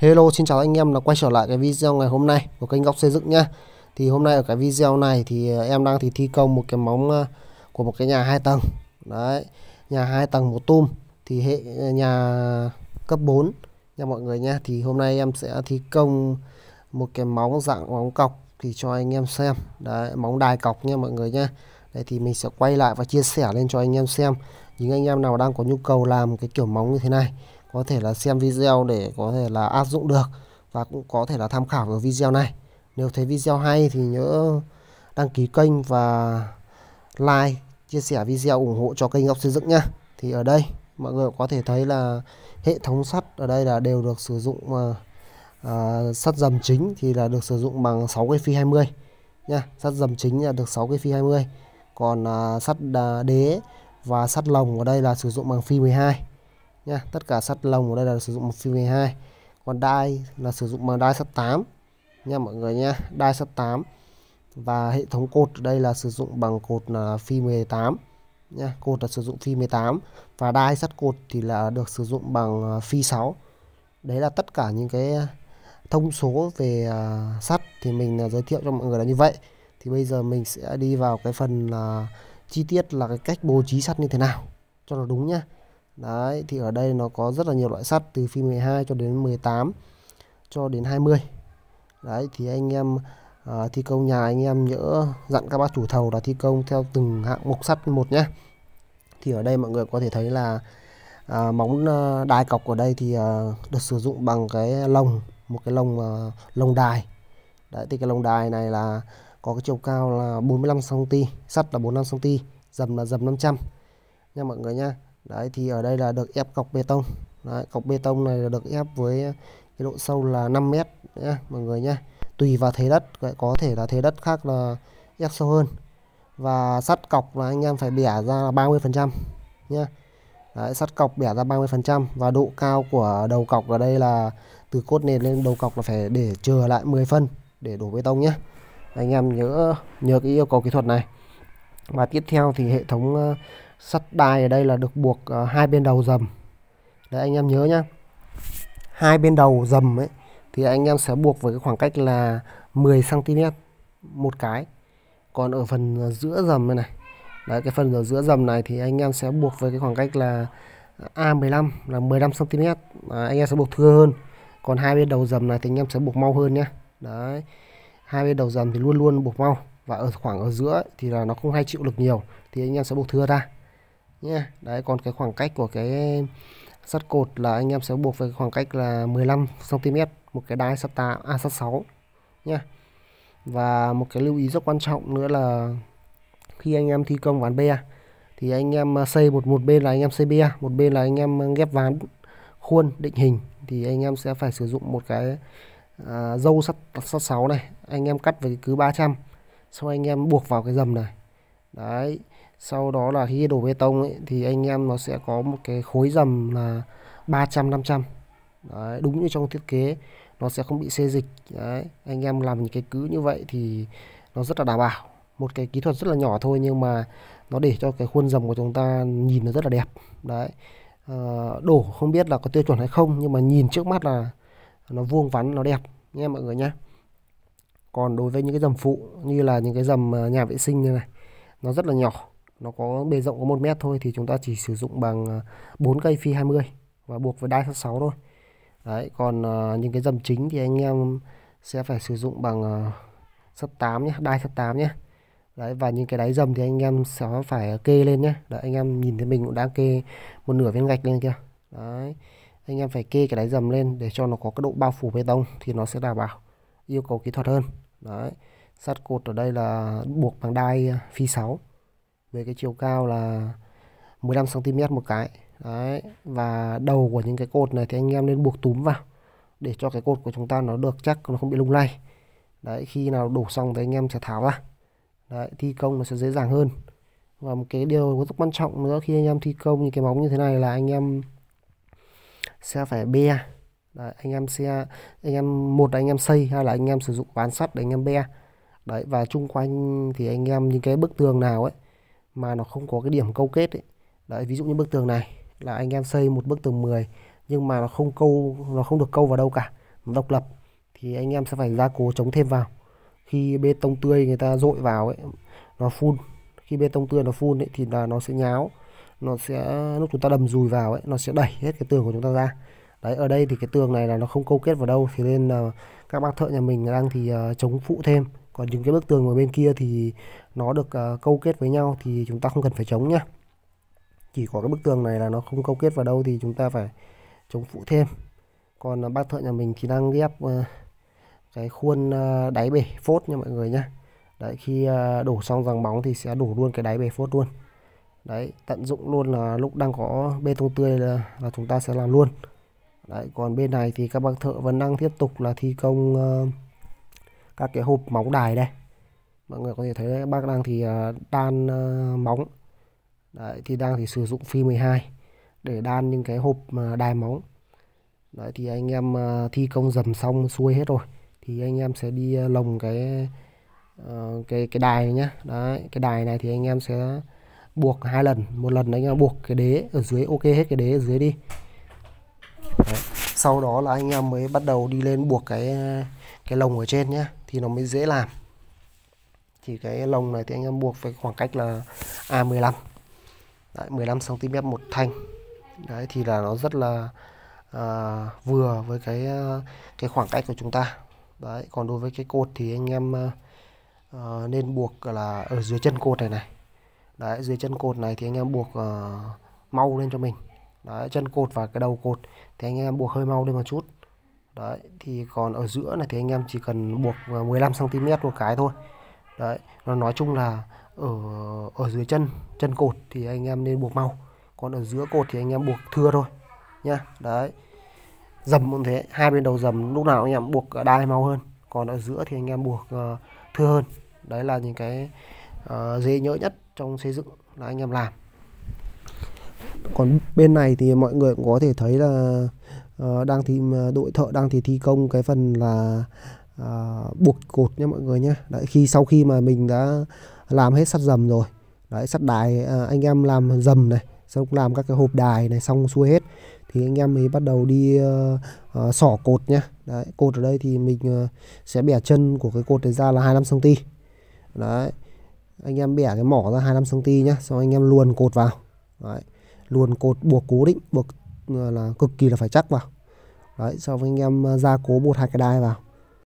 Hello xin chào anh em đã quay trở lại cái video ngày hôm nay của kênh Góc Xây Dựng nhá Thì hôm nay ở cái video này thì à, em đang thì thi công một cái móng à, của một cái nhà hai tầng Đấy, nhà hai tầng một tum Thì hệ à, nhà cấp 4 nha mọi người nha Thì hôm nay em sẽ thi công một cái móng dạng móng cọc thì cho anh em xem Đấy, móng đài cọc nha mọi người nha Đấy thì mình sẽ quay lại và chia sẻ lên cho anh em xem Những anh em nào đang có nhu cầu làm cái kiểu móng như thế này có thể là xem video để có thể là áp dụng được và cũng có thể là tham khảo vào video này nếu thấy video hay thì nhớ đăng ký kênh và like chia sẻ video ủng hộ cho kênh Ngọc xây dựng nhá thì ở đây mọi người có thể thấy là hệ thống sắt ở đây là đều được sử dụng mà ờ, à, ờ, sắt dầm chính thì là được sử dụng bằng 6 cây phi 20 nha sắt dầm chính là được 6 cây phi 20 còn à, sắt đế và sắt lồng ở đây là sử dụng bằng phi 12 nha tất cả sắt lồng ở đây là sử dụng một phi 12 còn đai là sử dụng bằng đai sắt 8 nha mọi người nha đai sắt 8 và hệ thống cột ở đây là sử dụng bằng cột là phi 18 nha cột là sử dụng phi 18 và đai sắt cột thì là được sử dụng bằng à, phi 6 đấy là tất cả những cái à, thông số về à, sắt thì mình giới thiệu cho mọi người là như vậy thì bây giờ mình sẽ đi vào cái phần là chi tiết là cái cách bố trí sắt như thế nào cho nó đúng nhá Đấy, thì ở đây nó có rất là nhiều loại sắt từ phi 12 cho đến 18 cho đến 20. Đấy, thì anh em à, thi công nhà anh em nhớ dặn các bác chủ thầu là thi công theo từng hạng mục sắt một nhé. Thì ở đây mọi người có thể thấy là à, móng à, đài cọc ở đây thì à, được sử dụng bằng cái lồng, một cái lồng à, lồng đài. Đấy, thì cái lồng đài này là có cái chiều cao là 45 cm, sắt là 45 cm, dầm là dầm 500 nha mọi người nha đấy thì ở đây là được ép cọc bê tông đấy, cọc bê tông này được ép với ờ, cái độ sâu là 5 mét nhá, mọi người nhé tùy vào thế đất có thể là thế đất khác là ép sâu hơn và sắt cọc là anh em phải bẻ ra là 30 phần trăm nhé Đấy, sắt cọc bẻ ra 30% và độ cao của đầu cọc ở đây là từ cốt nền lên đầu cọc là phải để chờ lại 10 phân để đổ bê tông nhé anh em nhớ nhớ cái yêu cầu kỹ thuật này và tiếp theo thì hệ thống ờ, sắt đai ở đây là được buộc uh, hai bên đầu dầm đấy anh em nhớ nhá hai bên đầu dầm ấy thì anh em sẽ buộc với cái khoảng cách là 10 cm một cái còn ở phần ờ, giữa dầm này, này đấy cái phần ở giữa dầm này thì anh em sẽ buộc với cái khoảng cách là ờ, A15 là 15 cm à, anh em sẽ buộc thưa hơn còn hai bên đầu dầm này thì anh em sẽ buộc mau hơn nhé đấy hai bên đầu dầm thì luôn luôn buộc mau và ở khoảng ở giữa thì là nó không hay chịu lực nhiều thì anh em sẽ buộc thưa ra nhé đấy còn cái khoảng cách của cái sắt cột là anh em sẽ buộc với khoảng cách là 15 cm một cái đai sắt 8 a à, sắt 6 nhé và một cái lưu ý rất quan trọng nữa là khi anh em thi công ván bê, thì anh em à, xây một một bên là anh em xây bê, một bên là anh em ghép ván khuôn định hình thì anh em sẽ phải sử dụng một cái à, dâu sắt sắt 6 này anh em cắt với cứ 300 sau anh em buộc vào cái dầm này đấy sau đó là khi đổ bê tông ấy, thì anh em nó sẽ có một cái khối dầm là 300 500 đấy, đúng như trong thiết kế nó sẽ không bị xê dịch đấy, anh em làm những cái cứ như vậy thì nó rất là đảm bảo một cái kỹ thuật rất là nhỏ thôi nhưng mà nó để cho cái khuôn dầm của chúng ta nhìn nó rất là đẹp đấy à, đổ không biết là có tiêu chuẩn hay không nhưng mà nhìn trước mắt là nó vuông vắn nó đẹp nha mọi người nhé còn đối với những cái dầm phụ như là những cái dầm ờ, nhà vệ sinh như này nó rất là nhỏ nó có bề rộng có 1 mét thôi thì chúng ta chỉ sử dụng bằng 4 à, cây phi 20 và buộc với đai sắt 6 thôi đấy còn uh, những cái dầm chính thì anh em sẽ phải sử dụng bằng uh, sắt 8 nhé đai sắt 8 nhé đấy và những cái đáy dầm thì anh em sẽ phải kê lên nhé đấy anh em nhìn thấy mình cũng đang kê một nửa viên gạch lên kia đấy anh em phải kê cái đáy dầm lên để cho nó có cái độ bao phủ bê tông thì nó sẽ đảm bảo yêu cầu kỹ thuật hơn đấy sắt cột ở đây là buộc bằng đai à, phi 6 với cái chiều cao là 15 cm một cái đấy và đầu của những cái cột này thì anh em nên buộc túm vào để cho cái cột của chúng ta nó được chắc nó không bị lung lay đấy khi nào đổ xong thì anh em sẽ tháo ra đấy thi công nó sẽ dễ dàng hơn và một cái điều rất quan trọng nữa khi anh em thi công những cái móng như thế này là anh em sẽ phải bê đấy, anh em sẽ anh em một là anh em xây hay là anh em sử dụng ván sắt để anh em bê đấy và chung quanh thì anh em những cái bức tường nào ấy mà nó không có cái điểm câu kết ấy. Đấy, ví dụ như bức tường này là anh em xây một bức tường 10 nhưng mà nó không câu nó không được câu vào đâu cả nó độc lập thì anh em sẽ phải gia cố chống thêm vào khi bê tông tươi người ta dội vào ấy nó phun khi bê tông tươi nó phun ấy thì là nó sẽ nháo nó sẽ lúc chúng ta đầm dùi vào ấy nó sẽ đẩy hết cái tường của chúng ta ra đấy ở đây thì cái tường này là nó không câu kết vào đâu thì nên là các bác thợ nhà mình đang thì ờ, chống phụ thêm còn những cái bức tường ở bên kia thì nó được uh, câu kết với nhau thì chúng ta không cần phải chống nhá chỉ có cái bức tường này là nó không câu kết vào đâu thì chúng ta phải chống phụ thêm còn uh, à, bác thợ nhà mình thì đang ghép uh, cái khuôn uh, đáy bể phốt nha mọi người nhá đấy khi uh, đổ xong rằng bóng thì sẽ đổ luôn cái đáy bể phốt luôn đấy tận dụng luôn là lúc đang có bê tông tươi là, là chúng ta sẽ làm luôn đấy còn bên này thì các bác thợ vẫn đang tiếp tục là thi công uh, các cái hộp móng đài đây mọi người có thể thấy đấy, bác đang thì à, đan à, móng đấy, thì đang thì sử dụng phi 12 để đan những cái hộp à, đài móng đấy thì anh em thi công dầm xong xuôi hết rồi thì anh em sẽ đi lồng cái cái cái đài nhá đấy cái đài này thì anh em sẽ buộc hai lần một lần anh em buộc cái đế ở dưới ok hết cái đế ở dưới đi đấy. sau đó là anh em mới bắt đầu đi lên buộc cái cái lồng ở trên nhé thì nó mới dễ làm thì cái lồng này thì anh em buộc với khoảng cách là A15 Đấy, 15 cm một thanh Đấy thì là nó rất là à, vừa với cái à, cái khoảng cách của chúng ta Đấy còn đối với cái cột thì anh em à, à, nên buộc là ở dưới chân cột này này Đấy dưới chân cột này thì anh em buộc à, mau lên cho mình Đấy chân cột và cái đầu cột thì anh em buộc hơi mau lên một chút đấy thì còn ở giữa này thì anh em chỉ cần buộc 15 cm một cái thôi đấy nó nói chung là ở ở dưới chân chân cột thì anh em nên buộc mau. còn ở giữa cột thì anh em buộc thưa thôi nhá đấy dầm cũng thế hai bên đầu dầm lúc nào anh em buộc đai mau hơn còn ở giữa thì anh em buộc uh, thưa hơn đấy là những cái uh, dễ nhớ nhất trong xây dựng là anh em làm còn bên này thì mọi người cũng có thể thấy là Ờ, đang thì đội thợ đang thì thi công cái phần là uh, buộc cột nha mọi người nhé đấy khi sau khi mà mình đã làm hết sắt dầm rồi đấy sắt đài uh, anh em làm dầm này xong làm các cái hộp đài này xong xuôi hết thì anh em mới bắt đầu đi uh, uh, xỏ cột nhá đấy cột ở đây thì mình uh, sẽ bẻ chân của cái cột này ra là 25 cm đấy anh em bẻ cái mỏ ra 25 cm nhá xong anh em luồn cột vào đấy luồn cột buộc cố định buộc là cực kỳ là phải chắc vào đấy sau anh em ờ, gia cố một hai cái đai vào